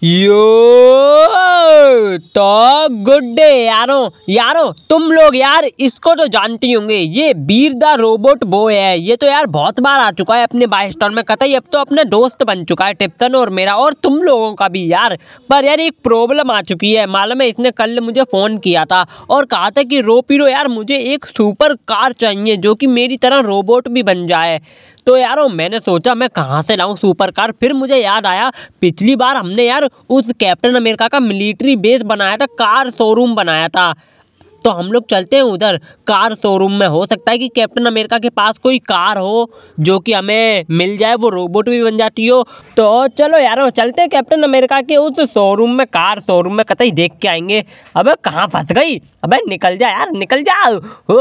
哟。तो good day यारो यारो तुम लोग यार इसको तो जानती होंगे ये वीर द रोबोट बॉय है ये तो यार बहुत बार आ चुका है अपने बाय स्टॉल में कतई अब तो अपने दोस्त बन चुका है टिप्टन और मेरा और तुम लोगों का भी यार पर यार एक प्रॉब्लम आ चुकी है मालूम है इसने कल मुझे फ़ोन किया था और कहा था कि रो पीरो यार मुझे एक सुपर कार चाहिए जो कि मेरी तरह रोबोट भी बन जाए तो यारो मैंने सोचा मैं कहाँ से लाऊँ सुपर कार फिर मुझे याद आया पिछली बार हमने यार उस कैप्टन अमेरिका का मिली मिलिट्री बेस बनाया था कार शोरूम बनाया था तो हम लोग चलते हैं उधर कार शोरूम में हो सकता है कि कैप्टन अमेरिका के पास कोई कार हो जो कि हमें मिल जाए वो रोबोट भी बन जाती हो तो चलो यारो चलते हैं कैप्टन अमेरिका के उस शोरूम में कार शोरूम में कतई देख के आएंगे अबे कहाँ फंस गई अबे निकल जा यार निकल जा हो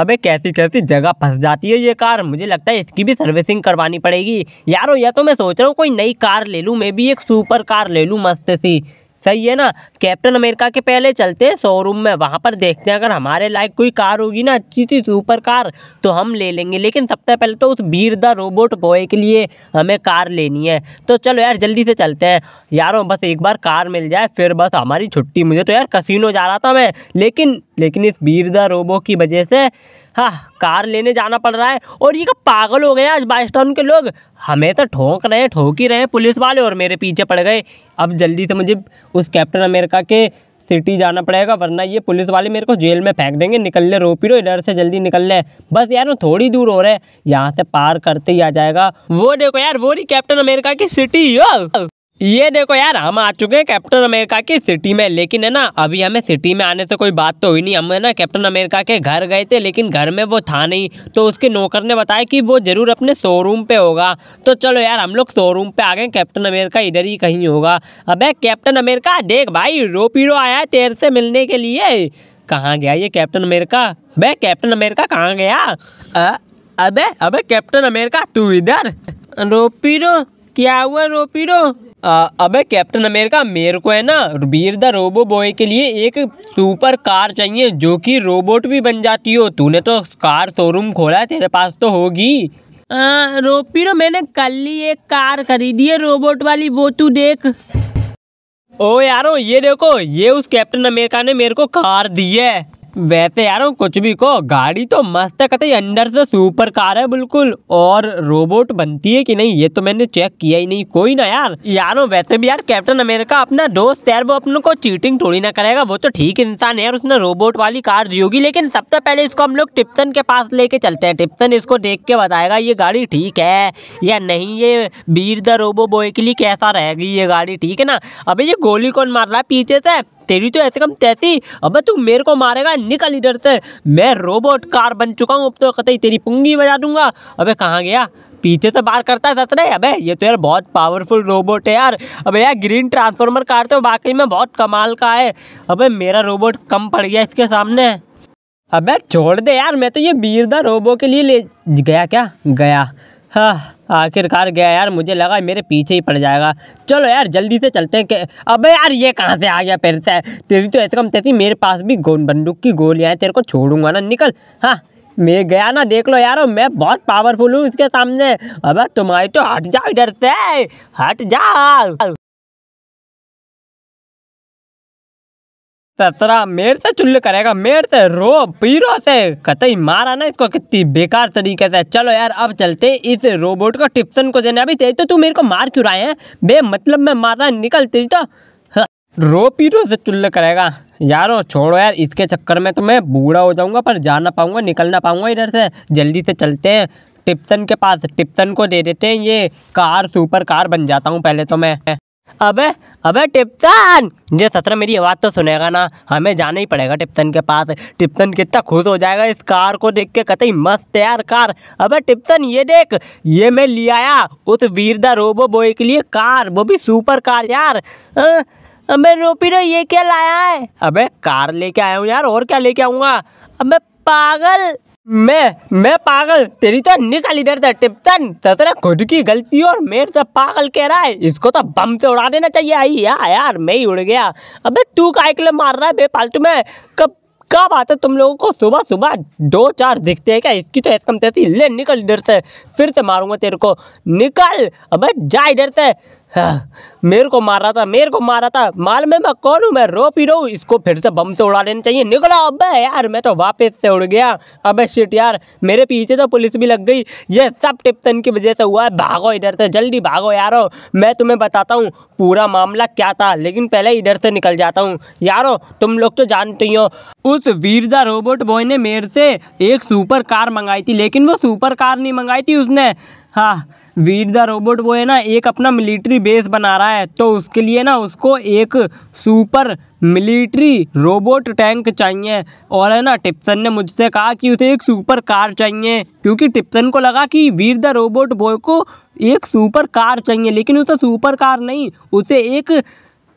अबे कैसी कैसी जगह फंस जाती है ये कार मुझे लगता है इसकी भी सर्विसिंग करवानी पड़ेगी यारो या तो मैं सोच रहा हूँ कोई नई कार ले लूँ मैं भी एक सुपर कार ले लूँ मस्त सी सही है ना कैप्टन अमेरिका के पहले चलते हैं शोरूम में वहाँ पर देखते हैं अगर हमारे लायक कोई कार होगी ना अच्छी सी सुपर कार तो हम ले लेंगे लेकिन सबसे पहले तो उस वीर द रोबोट बॉय के लिए हमें कार लेनी है तो चलो यार जल्दी से चलते हैं यारों बस एक बार कार मिल जाए फिर बस हमारी छुट्टी मुझे तो यार कसिनो जा रहा था मैं लेकिन लेकिन इस वीर द रोबो की वजह से हाँ कार लेने जाना पड़ रहा है और ये का तो पागल हो गया आज बाइस टाउन के लोग हमें तो ठोंक रहे हैं ठोंक ही रहे हैं पुलिस वाले और मेरे पीछे पड़ गए अब जल्दी से मुझे उस कैप्टन अमेरिका के सिटी जाना पड़ेगा वरना ये पुलिस वाले मेरे को जेल में फेंक देंगे निकल ले रो इधर से जल्दी निकल ले बस यार वो थोड़ी दूर हो रहा है यहाँ से पार करते ही आ जाएगा वो देखो यार वो रही कैप्टन अमेरिका की सिटी ये देखो यार हम आ चुके हैं कैप्टन अमेरिका की सिटी में लेकिन है ना अभी हमें सिटी में आने से कोई बात तो हुई नहीं हम है ना कैप्टन अमेरिका के घर गए थे लेकिन घर में वो था नहीं तो उसके नौकर ने बताया कि वो ज़रूर अपने शोरूम पे होगा तो चलो यार हम लोग शोरूम पे आ गए कैप्टन अमेरिका इधर ही कहीं होगा अब कैप्टन अमेरिका देख भाई रो पीरो आया है तेर से मिलने के लिए कहाँ गया ये कैप्टन अमेरिका अबे कैप्टन अमेरिका कहाँ गया अब अब कैप्टन अमेरिका तू इधर रोपीरो क्या हुआ रोपीरो अबे कैप्टन अमेरिका मेरे को है ना वीर द रोबो बॉय के लिए एक सुपर कार चाहिए जो कि रोबोट भी बन जाती हो तूने तो कार शोरूम खोला है तेरे पास तो होगी रोपी रो मैंने कल ही एक कार खरीदी है रोबोट वाली वो तू देख ओ यारो ये देखो ये उस कैप्टन अमेरिका ने मेरे को कार दी है वैसे यार कुछ भी को गाड़ी तो मस्त है कतई अंदर से सुपर कार है बिल्कुल और रोबोट बनती है कि नहीं ये तो मैंने चेक किया ही नहीं कोई ना यार यारो वैसे भी यार कैप्टन अमेरिका अपना दोस्त यार वो अपने को चीटिंग थोड़ी ना करेगा वो तो ठीक इंसान है यार उसने रोबोट वाली कार दी होगी लेकिन सबसे पहले इसको हम लोग टिप्सन के पास लेके चलते हैं टिप्सन इसको देख के बताएगा ये गाड़ी ठीक है या नहीं ये वीर द रोबो बॉय के लिए कैसा रहेगी ये गाड़ी ठीक है ना अभी ये गोली कौन मार रहा है पीछे से तेरी तो ऐसे कम तैसी अब तू मेरे को मारेगा निकल इधर से मैं रोबोट कार बन चुका हूँ अब तो कतई तेरी पुंगी बजा दूंगा अबे कहाँ गया पीछे से बार करता है सतरे अबे ये तो यार बहुत पावरफुल रोबोट है यार अबे यार ग्रीन ट्रांसफॉर्मर कार तो वाकई में बहुत कमाल का है अबे मेरा रोबोट कम पड़ गया इसके सामने अबे छोड़ दे यार मैं तो ये बीरदा रोबो के लिए ले गया क्या गया हाँ आखिरकार गया यार मुझे लगा मेरे पीछे ही पड़ जाएगा चलो यार जल्दी से चलते हैं अबे यार ये कहाँ से आ गया फिर से तेरी तो ऐसे कम तेजी मेरे पास भी गोल बंदूक की गोलियाँ हैं तेरे को छोड़ूंगा ना निकल हाँ मैं गया ना देख लो यार मैं बहुत पावरफुल हूँ इसके सामने अब तुम्हारी तो हट जाओ इधर से हट जाओ ससरा मेरे से चुल्ल करेगा मेरे से रो पीरो से कतई मारा ना इसको कितनी बेकार तरीके से चलो यार अब चलते इस रोबोट को टिप्सन को देने अभी तेरी तो तू मेरे को मार क्यों रहा है बे मतलब मैं मार रहा निकल तेरी तो हाँ, रो पीरो से चुल्ल करेगा यारो छोड़ो यार इसके चक्कर में तो मैं बूढ़ा हो जाऊंगा पर जा ना पाऊंगा निकल ना पाऊंगा इधर से जल्दी से चलते हैं टिप्सन के पास टिप्सन को दे देते हैं ये कार सुपर कार बन जाता हूँ पहले तो मैं अबे अबे टिप्टन ये ससरा मेरी आवाज़ तो सुनेगा ना हमें जाना ही पड़ेगा टिप्टन के पास टिप्टन कितना खुश हो जाएगा इस कार को देख के कतई मस्त यार कार अबे टिप्टन ये देख ये मैं ले आया उस वीरदा रोबो बॉय के लिए कार वो भी सुपर कार यार आ? अबे रोपी रो ये क्या लाया है अबे कार लेके आया हूँ यार और क्या लेके आऊँगा अबे पागल मैं मैं पागल तेरी तो निकल इधर से टिप्टन तेरा खुद की गलती और मेरे से पागल कह रहा है इसको तो बम से उड़ा देना चाहिए आई या यार मैं ही उड़ गया अबे तू काय लिए मार रहा है बेपालतू में कब कब आते है तुम लोगों को सुबह सुबह दो चार दिखते हैं क्या इसकी तो ऐसा कम तैसी ले निकल इधर से फिर से मारूंगा तेरे को निकल अब जा इधर से हाँ, मेरे को मार रहा था मेरे को मार रहा था माल में मैं कौन हूँ मैं रो पी रो इसको फिर से बम से उड़ा लेना चाहिए निकला अब यार मैं तो वापस से उड़ गया अब शिट यार मेरे पीछे तो पुलिस भी लग गई ये सब टिप्पन की वजह से हुआ है भागो इधर से जल्दी भागो यारो मैं तुम्हें बताता हूँ पूरा मामला क्या था लेकिन पहले इधर से निकल जाता हूँ यारो तुम लोग तो जानते ही हो उस वीरजा रोबोट बॉय ने मेरे से एक सुपर कार मंगाई थी लेकिन वो सुपर कार नहीं मंगाई थी उसने हाँ वीर द रोबोट वो है ना एक अपना मिलिट्री बेस बना रहा है तो उसके लिए ना उसको एक सुपर मिलिट्री रोबोट टैंक चाहिए और है ना टिप्सन ने मुझसे कहा कि उसे एक सुपर कार चाहिए क्योंकि टिप्सन को लगा कि वीर द रोबोट बॉय को एक सुपर कार चाहिए लेकिन उसे सुपर कार नहीं उसे एक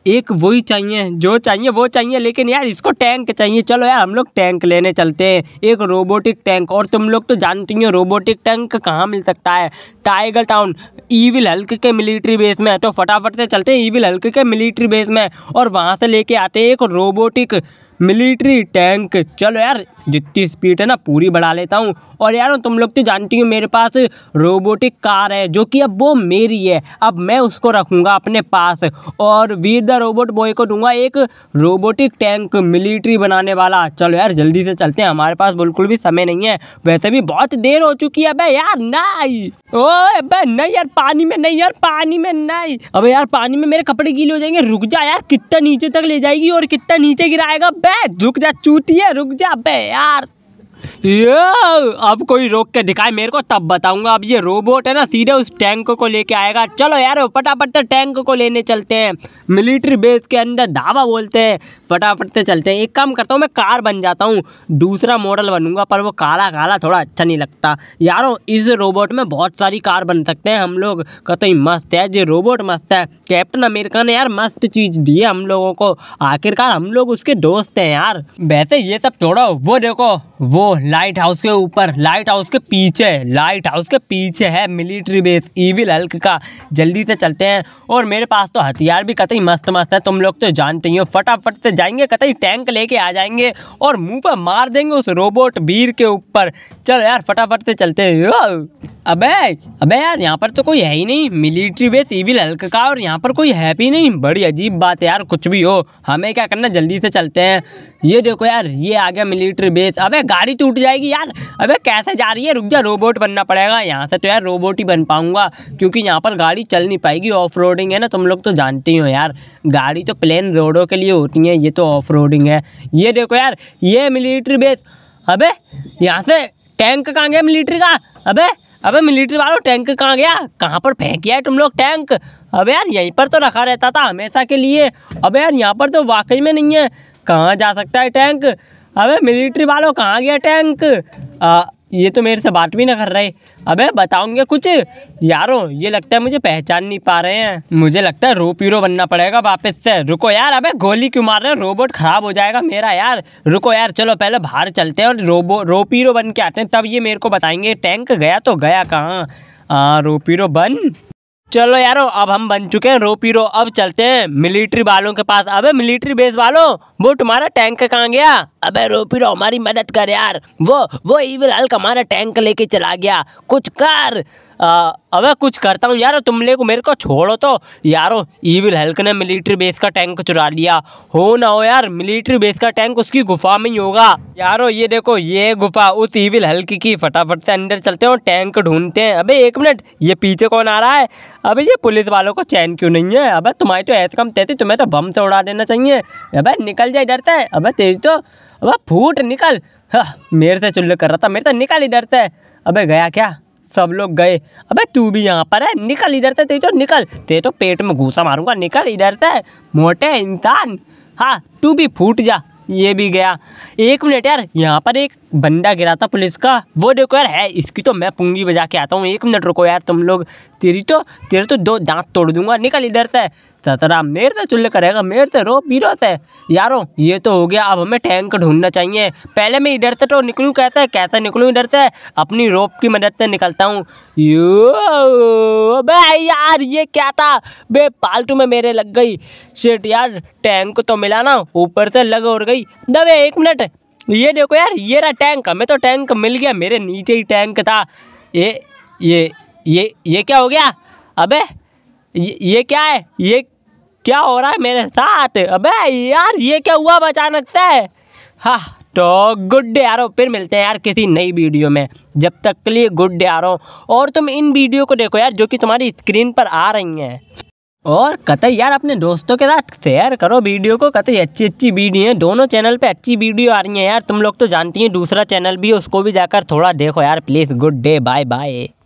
एक वही चाहिए जो चाहिए वो चाहिए लेकिन यार इसको टैंक चाहिए चलो यार हम लोग टैंक लेने चलते हैं एक रोबोटिक टैंक और तुम लोग तो जानती हो रोबोटिक टैंक कहाँ मिल सकता है टाइगर टाउन ईविल हल्क के मिलिट्री बेस में तो फटाफट से चलते हैं ईविल हल्क के मिलिट्री बेस में और वहाँ से लेके आते हैं एक रोबोटिक मिलिट्री टैंक चलो यार जितनी स्पीड है ना पूरी बढ़ा लेता हूँ और यार तुम लोग तो जानती हो मेरे पास रोबोटिक कार है जो कि अब वो मेरी है अब मैं उसको रखूँगा अपने पास और वीर द रोबोट बॉय को दूंगा एक रोबोटिक टैंक मिलिट्री बनाने वाला चलो यार जल्दी से चलते हैं हमारे पास बिल्कुल भी समय नहीं है वैसे भी बहुत देर हो चुकी है अब यार नहीं ओ अब नहीं यार पानी में नहीं यार पानी में नहीं अब यार पानी में मेरे कपड़े गीले हो जाएंगे रुक जा यार कितना नीचे तक ले जाएगी और कितना नीचे गिराएगा बे रुक जा चूतिए रुक जा बे यार ये अब कोई रोक के दिखाए मेरे को तब बताऊंगा अब ये रोबोट है ना सीधे उस टैंक को लेके आएगा चलो यार फटाफट से टैंक को लेने चलते हैं मिलिट्री बेस के अंदर धावा बोलते हैं फटाफट से चलते हैं एक काम करता हूँ मैं कार बन जाता हूँ दूसरा मॉडल बनूंगा पर वो काला काला थोड़ा अच्छा नहीं लगता यारो इस रोबोट में बहुत सारी कार बन सकते हैं हम लोग कतई मस्त है ये रोबोट मस्त है कैप्टन अमेरिका ने यार मस्त चीज़ दी है हम लोगों को आखिरकार हम लोग उसके दोस्त हैं यार वैसे ये सब छोड़ो वो देखो वो लाइट हाउस के ऊपर लाइट हाउस के पीछे लाइट हाउस के पीछे है मिलिट्री बेस ईविल हल्क का जल्दी से चलते हैं और मेरे पास तो हथियार भी कतई मस्त मस्त है तुम लोग तो जानते ही हो फटाफट से जाएंगे कतई टैंक लेके आ जाएंगे और मुंह पर मार देंगे उस रोबोट वीर के ऊपर चलो यार फटाफट से चलते हैं अबे अबे यार यहाँ पर तो कोई है ही नहीं मिलिट्री बेस सिविल हल्क का और यहाँ पर कोई है भी नहीं बड़ी अजीब बात है यार कुछ भी हो हमें क्या करना जल्दी से चलते हैं ये देखो यार ये आ गया मिलिट्री बेस अबे गाड़ी टूट जाएगी यार अबे कैसे जा रही है रुक जा रोबोट बनना पड़ेगा यहाँ से तो यार रोबोट ही बन पाऊंगा क्योंकि यहाँ पर गाड़ी चल नहीं पाएगी ऑफ रोडिंग है ना तुम लोग तो जानते ही हो यार गाड़ी तो प्लेन रोडों के लिए होती है ये तो ऑफ रोडिंग है ये देखो यार ये मिलिट्री बेस अबे यहाँ से टैंक कहाँ गया मिलिट्री का अबे अबे मिलिट्री वालों टैंक कहाँ गया कहाँ पर फेंक गया है तुम लोग टैंक अबे यार यहीं पर तो रखा रहता था हमेशा के लिए अब यार यहाँ पर तो वाकई में नहीं है कहाँ जा सकता है टैंक अबे मिलिट्री वालों कहाँ गया टैंक ये तो मेरे से बात भी ना कर रहे अबे बताओगे कुछ यारो ये लगता है मुझे पहचान नहीं पा रहे हैं मुझे लगता है रोपीरो बनना पड़ेगा वापस से रुको यार अबे गोली क्यों मार रहे हो रोबोट ख़राब हो जाएगा मेरा यार रुको यार चलो पहले बाहर चलते हैं और रोबो रोपीरो बन के आते हैं तब ये मेरे को बताएंगे टैंक गया तो गया कहाँ हाँ रो पीरो बन चलो यारो अब हम बन चुके हैं रोपीरो अब चलते हैं मिलिट्री वालों के पास अबे मिलिट्री बेस वालों वो तुम्हारा टैंक कहाँ गया अबे रोपीरो हमारी मदद कर यार वो वो इविल हल्क हमारा टैंक लेके चला गया कुछ कर अबे कुछ करता हूँ यार तुम को मेरे को छोड़ो तो यारो ईविल हल्क ने मिलिट्री बेस का टैंक चुरा लिया हो ना हो यार मिलिट्री बेस का टैंक उसकी गुफा में ही होगा यारो ये देखो ये गुफा उस ईविल हल्क की फटाफट से अंदर चलते और टैंक ढूंढते हैं अबे एक मिनट ये पीछे कौन आ रहा है अबे ये पुलिस वालों को चैन क्यों नहीं है अबे तुम्हारी तो ऐसे कम तेती तुम्हें तो बम से उड़ा देना चाहिए अबे निकल जाए डरता है अबे तेरी तो अबे फूट निकल हाँ मेरे से चुल्ल कर रहा था मेरे तो निकल ही डरता है अबे गया क्या सब लोग गए अबे तू भी यहाँ पर है निकल इधर से तेरे तो निकल तेरे तो पेट में घूसा मारूंगा निकल इधर से मोटे इंसान हाँ तू भी फूट जा ये भी गया एक मिनट यार यहाँ पर एक बंदा गिरा था पुलिस का वो देखो यार है इसकी तो मैं पुंगी बजा के आता हूँ एक मिनट रुको यार तुम लोग तेरी तो तेरे तो दो दांत तोड़ दूंगा निकल इधर से सतरा तो मेरे तो चुल्ल करेगा मेरे तो रो भी रोते थे यारो ये तो हो गया अब हमें टैंक ढूंढना चाहिए पहले मैं इधर से तो निकलूँ कहता है कहता निकलूँ इधर से अपनी रोप की मदद से निकलता हूँ यो बे यार ये क्या था बे पालतू में मेरे लग गई शेट यार टैंक तो मिला ना ऊपर से लग और गई दबे एक मिनट ये देखो यार ये रहा टैंक हमें तो टैंक मिल गया मेरे नीचे ही टैंक था ये ये ये ये क्या हो गया अबे ये, ये क्या है ये क्या हो रहा है मेरे साथ अबे यार ये क्या हुआ अचानक से हाँ तो गुड डे यारो फिर मिलते हैं यार किसी नई वीडियो में जब तक के लिए गुड डे यारो और तुम इन वीडियो को देखो यार जो कि तुम्हारी स्क्रीन पर आ रही हैं और कतई यार अपने दोस्तों के साथ शेयर करो वीडियो को कतई अच्छी अच्छी वीडियो है दोनों चैनल पे अच्छी वीडियो आ रही हैं यार तुम लोग तो जानती हैं दूसरा चैनल भी है उसको भी जाकर थोड़ा देखो यार please good day bye bye